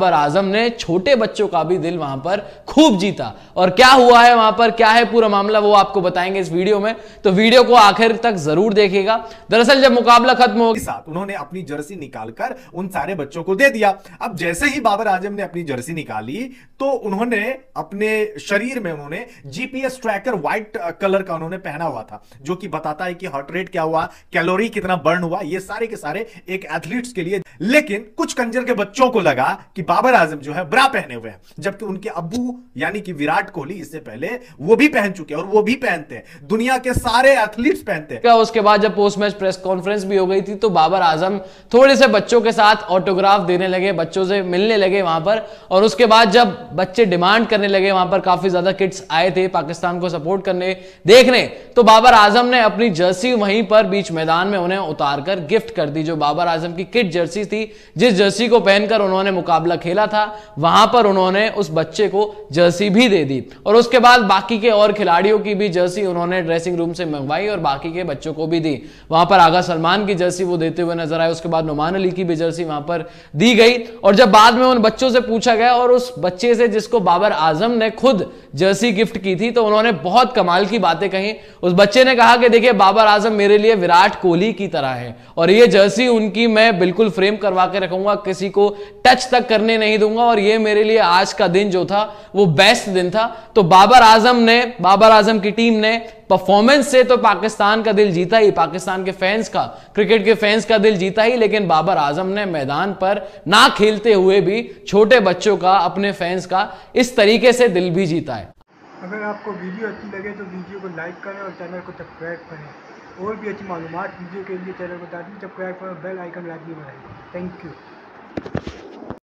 बाबर आजम ने छोटे बच्चों का भी दिल वहां पर खूब जीता और क्या हुआ है वहां पर क्या है पूरा मामला वो आपको बताएंगे इस वीडियो में तो वीडियो को आखिर तक जरूर देखेगा दरअसल जब मुकाबला खत्म हो साथ उन्होंने अपनी जर्सी निकालकर उन सारे बच्चों को दे दिया अब जैसे ही बाबर आजम ने अपनी जर्सी निकाली तो उन्होंने अपने शरीर में उन्होंने जीपीएस ट्रैकर व्हाइट कलर का उन्होंने पहना हुआ था जो कि बताता है कि हार्ट रेट क्या हुआ कैलोरी कितना बर्न हुआ ये सारे के सारे एक एथलीट्स के लिए लेकिन कुछ कंजर के बच्चों को लगा कि बाबर आजम जो है ब्रा पहने हुए हैं जबकि उनके अबू यानी कि विराट कोहली इससे पहले वो भी पहन चुके हैं और वो भी पहनते हैं दुनिया के सारे एथलीट्स पहनते हैं उसके बाद जब पोस्ट मैच प्रेस कॉन्फ्रेंस भी हो गई थी तो बाबर आजम थोड़े से बच्चों के साथ ऑटोग्राफ देने लगे बच्चों से मिलने लगे वहां पर और उसके बाद जब बच्चे डिमांड करने लगे वहां पर काफी ज्यादा किट्स आए थे पाकिस्तान को सपोर्ट करने देखने तो बाबर आजम ने अपनी जर्सी वहीं पर बीच मैदान में उन्हें उतार कर गिफ्ट कर दी जो बाबर आजम की किट जर्सी थी जिस जर्सी को पहनकर उन्होंने मुकाबला मुकाबला खेला था वहां पर उन्होंने उस बच्चे को जर्सी भी दे दी और उसके बाद बाकी के और खिलाड़ियों की भी जर्सी उन्होंने ड्रेसिंग रूम से मंगवाई और बाकी के बच्चों को भी दी वहां पर आगा सलमान की जर्सी वो देते हुए नजर आए उसके बाद नुमान अली की भी जर्सी वहां पर दी गई और जब बाद में उन बच्चों से पूछा गया और उस बच्चे से जिसको बाबर आजम ने खुद जर्सी गिफ्ट की थी तो उन्होंने बहुत कमाल की बातें कही उस बच्चे ने कहा कि देखिए बाबर आजम मेरे लिए विराट कोहली की तरह है और ये जर्सी उनकी मैं बिल्कुल फ्रेम करवा के रखूंगा किसी को टच तक करने मरने नहीं दूंगा और ये मेरे लिए आज का दिन जो था वो बेस्ट दिन था तो बाबर आजम ने बाबर आजम की टीम ने परफॉर्मेंस से तो पाकिस्तान का दिल जीता ही पाकिस्तान के फैंस का क्रिकेट के फैंस का दिल जीता ही लेकिन बाबर आजम ने मैदान पर ना खेलते हुए भी छोटे बच्चों का अपने फैंस का इस तरीके से दिल भी जीता है अगर आपको वीडियो अच्छी लगे तो वीडियो को लाइक करें और चैनल को सब्सक्राइब करें और भी अच्छी मालूम वीडियो के लिए चैनल को लाजमी सब्सक्राइब करें बेल आइकन लाजमी बनाए थैंक यू